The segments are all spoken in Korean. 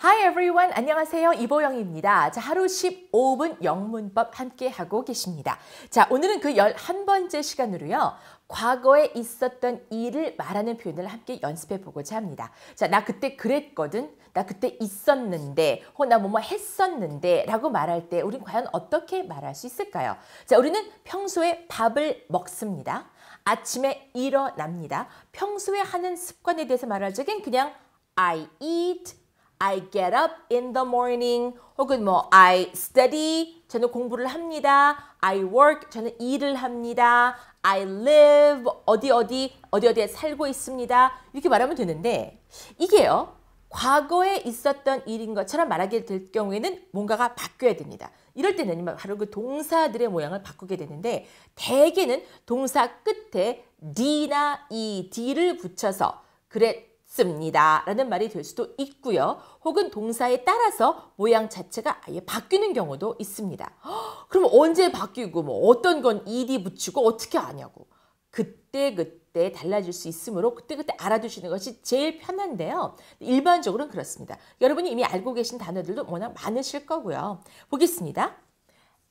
Hi everyone. 안녕하세요. 이보영입니다. 자, 하루 15분 영문법 함께 하고 계십니다. 자, 오늘은 그 11번째 시간으로요. 과거에 있었던 일을 말하는 표현을 함께 연습해 보고자 합니다. 자, 나 그때 그랬거든. 나 그때 있었는데. 혹은 어, 나 뭐뭐 했었는데. 라고 말할 때 우린 과연 어떻게 말할 수 있을까요? 자, 우리는 평소에 밥을 먹습니다. 아침에 일어납니다. 평소에 하는 습관에 대해서 말할 적엔 그냥 I eat I get up in the morning 혹은 뭐 I study 저는 공부를 합니다. I work 저는 일을 합니다. I live 어디 어디 어디 어디에 살고 있습니다. 이렇게 말하면 되는데 이게요. 과거에 있었던 일인 것처럼 말하게 될 경우에는 뭔가가 바뀌어야 됩니다. 이럴 때는 바로 그 동사들의 모양을 바꾸게 되는데 대개는 동사 끝에 d나 ed를 붙여서 그래 있습니다 라는 말이 될 수도 있고요. 혹은 동사에 따라서 모양 자체가 아예 바뀌는 경우도 있습니다. 그럼 언제 바뀌고 뭐 어떤 건 ed 붙이고 어떻게 아냐고 그때그때 그때 달라질 수 있으므로 그때그때 그때 알아두시는 것이 제일 편한데요. 일반적으로는 그렇습니다. 여러분이 이미 알고 계신 단어들도 워낙 많으실 거고요. 보겠습니다.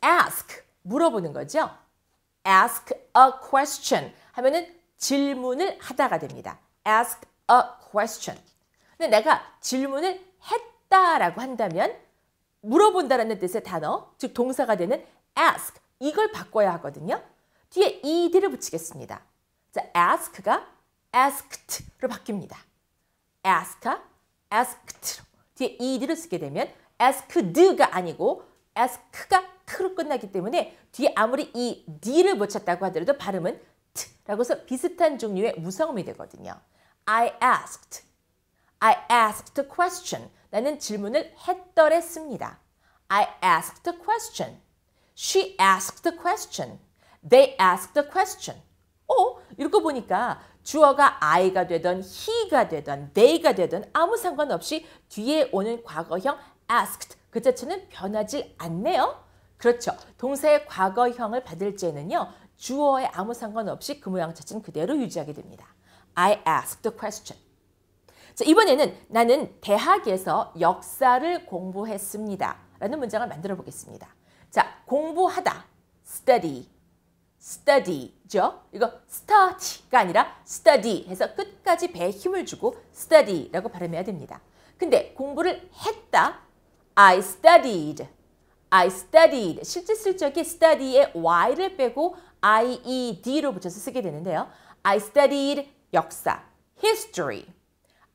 ask 물어보는 거죠. ask a question 하면은 질문을 하다가 됩니다. ask a question. 근데 내가 질문을 했다라고 한다면 물어본다라는 뜻의 단어, 즉 동사가 되는 ask 이걸 바꿔야 하거든요. 뒤에 ed를 붙이겠습니다. 자, ask가 asked로 바뀝니다. ask가 asked로 뒤에 ed를 쓰게 되면 asked가 아니고 ask가 크로 끝나기 때문에 뒤에 아무리 이 d를 붙였다고 하더라도 발음은 t라고 해서 비슷한 종류의 무성음이 되거든요. I asked. I asked a question. 나는 질문을 했더랬습니다. I asked a question. She asked a question. They asked a question. 어? 이렇 보니까 주어가 I가 되던 he가 되던 they가 되던 아무 상관없이 뒤에 오는 과거형 asked 그 자체는 변하지 않네요. 그렇죠. 동사의 과거형을 받을 때는요. 주어에 아무 상관없이 그 모양 자체는 그대로 유지하게 됩니다. I asked the question. 자, 이번에는 나는 대학에서 역사를 공부했습니다. 라는 문장을 만들어 보겠습니다. 자, 공부하다. study. study죠. 이거 start가 아니라 study 해서 끝까지 배에 힘을 주고 study라고 발음해야 됩니다. 근데 공부를 했다. I studied. I studied. 실제 쓸 적에 study에 y를 빼고 ied로 붙여서 쓰게 되는데요. I studied 역사, history.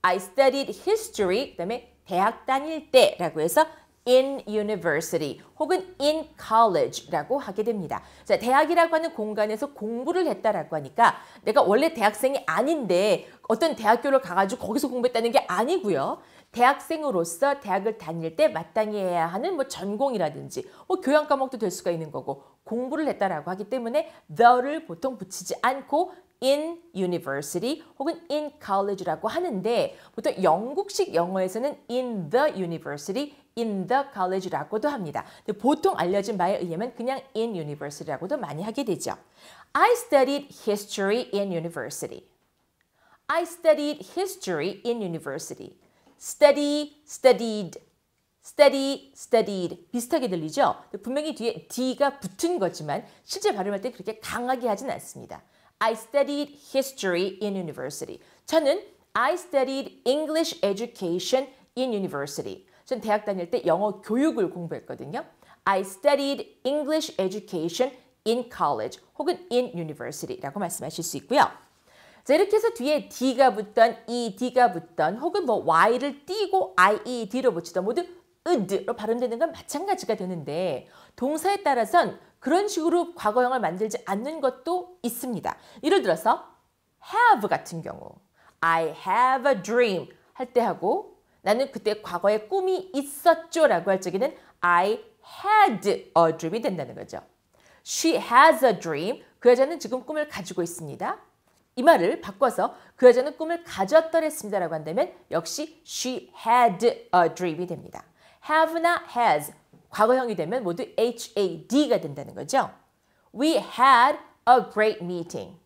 I studied history. 그다음에 대학 다닐 때라고 해서 in university 혹은 in college라고 하게 됩니다. 자, 대학이라고 하는 공간에서 공부를 했다라고 하니까 내가 원래 대학생이 아닌데 어떤 대학교를 가가지고 거기서 공부했다는 게 아니고요. 대학생으로서 대학을 다닐 때 마땅히 해야 하는 뭐 전공이라든지 뭐 교양 과목도 될 수가 있는 거고 공부를 했다라고 하기 때문에 the를 보통 붙이지 않고 in university 혹은 in college라고 하는데 보통 영국식 영어에서는 in the university, in the college라고도 합니다. 보통 알려진 바에 의하면 그냥 in university라고도 많이 하게 되죠. I studied history in university. I studied history in university. steady, steadied, steady, steadied 비슷하게 들리죠? 분명히 뒤에 d가 붙은 거지만 실제 발음할 때 그렇게 강하게 하진 않습니다. I studied history in university. 저는 I studied English education in university. 전 대학 다닐 때 영어 교육을 공부했거든요. I studied English education in college 혹은 in university라고 말씀하실 수 있고요. 자 이렇게 해서 뒤에 D가 붙던 ED가 붙던 혹은 뭐 Y를 띄고 IED로 붙이던 모두 으드로 발음되는 건 마찬가지가 되는데 동사에 따라선 그런 식으로 과거형을 만들지 않는 것도 있습니다. 예를 들어서 have 같은 경우 I have a dream 할 때 하고 나는 그때 과거에 꿈이 있었죠 라고 할 적에는 I had a dream이 된다는 거죠. She has a dream. 그 여자는 지금 꿈을 가지고 있습니다. 이 말을 바꿔서 그 여자는 꿈을 가졌더랬습니다라고 한다면 역시 she had a dream이 됩니다. have나 has 과거형이 되면 모두 had가 된다는 거죠. We had a great meeting.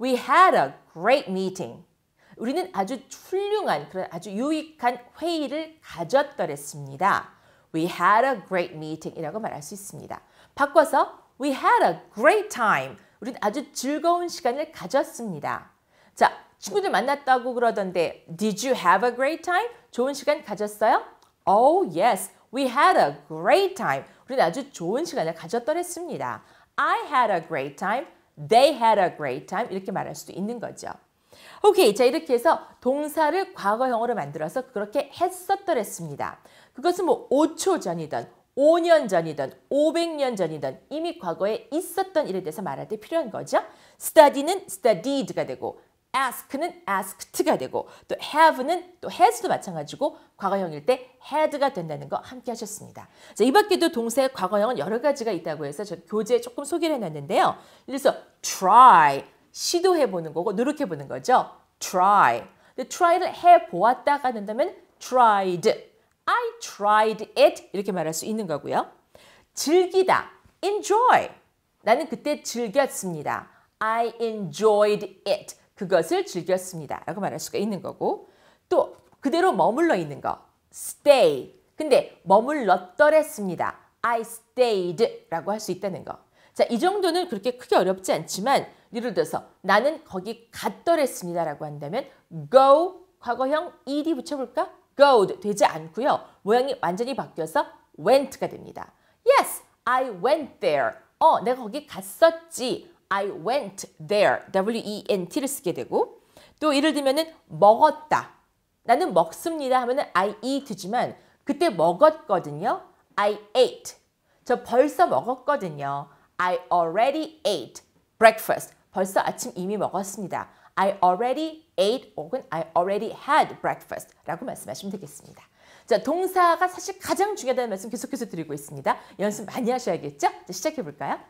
We had a great meeting. 우리는 아주 훌륭한 그런 아주 유익한 회의를 가졌더랬습니다. We had a great meeting이라고 말할 수 있습니다. 바꿔서 we had a great time. 우린 아주 즐거운 시간을 가졌습니다. 자, 친구들 만났다고 그러던데 Did you have a great time? 좋은 시간 가졌어요? Oh, yes. We had a great time. 우린 아주 좋은 시간을 가졌더랬습니다. I had a great time. They had a great time. 이렇게 말할 수도 있는 거죠. 오케이. 자, 이렇게 해서 동사를 과거형으로 만들어서 그렇게 했었더랬습니다. 그것은 뭐 5초 전이던 5년 전이든 500년 전이든 이미 과거에 있었던 일에 대해서 말할 때 필요한 거죠. study는 studied가 되고 ask는 asked가 되고 또 have는 또 has도 마찬가지고 과거형일 때 had가 된다는 거 함께 하셨습니다. 자, 이 밖에도 동사의 과거형은 여러 가지가 있다고 해서 저 교재에 조금 소개를 해놨는데요. 그래서 try, 시도해보는 거고 노력해보는 거죠. try. 근데 try를 해보았다가 된다면 tried, tried it 이렇게 말할 수 있는 거고요. 즐기다, enjoy. 나는 그때 즐겼습니다. I enjoyed it. 그것을 즐겼습니다. 라고 말할 수가 있는 거고 또 그대로 머물러 있는 거 stay. 근데 머물렀더랬습니다. I stayed 라고 할 수 있다는 거. 자, 이 정도는 그렇게 크게 어렵지 않지만 예를 들어서 나는 거기 갔더랬습니다 라고 한다면 go 과거형 e d 붙여볼까? goed 되지 않고요. 모양이 완전히 바뀌어서 went가 됩니다. Yes, I went there. 어, 내가 거기 갔었지. I went there. W-E-N-T를 쓰게 되고 또 예를 들면 먹었다. 나는 먹습니다 하면 I eat지만 그때 먹었거든요. I ate. 저 벌써 먹었거든요. I already ate breakfast. 벌써 아침 이미 먹었습니다. I already ate 혹은 I already had breakfast 라고 말씀하시면 되겠습니다. 자, 동사가 사실 가장 중요하다는 말씀 계속해서 드리고 있습니다. 연습 많이 하셔야겠죠? 자, 시작해 볼까요?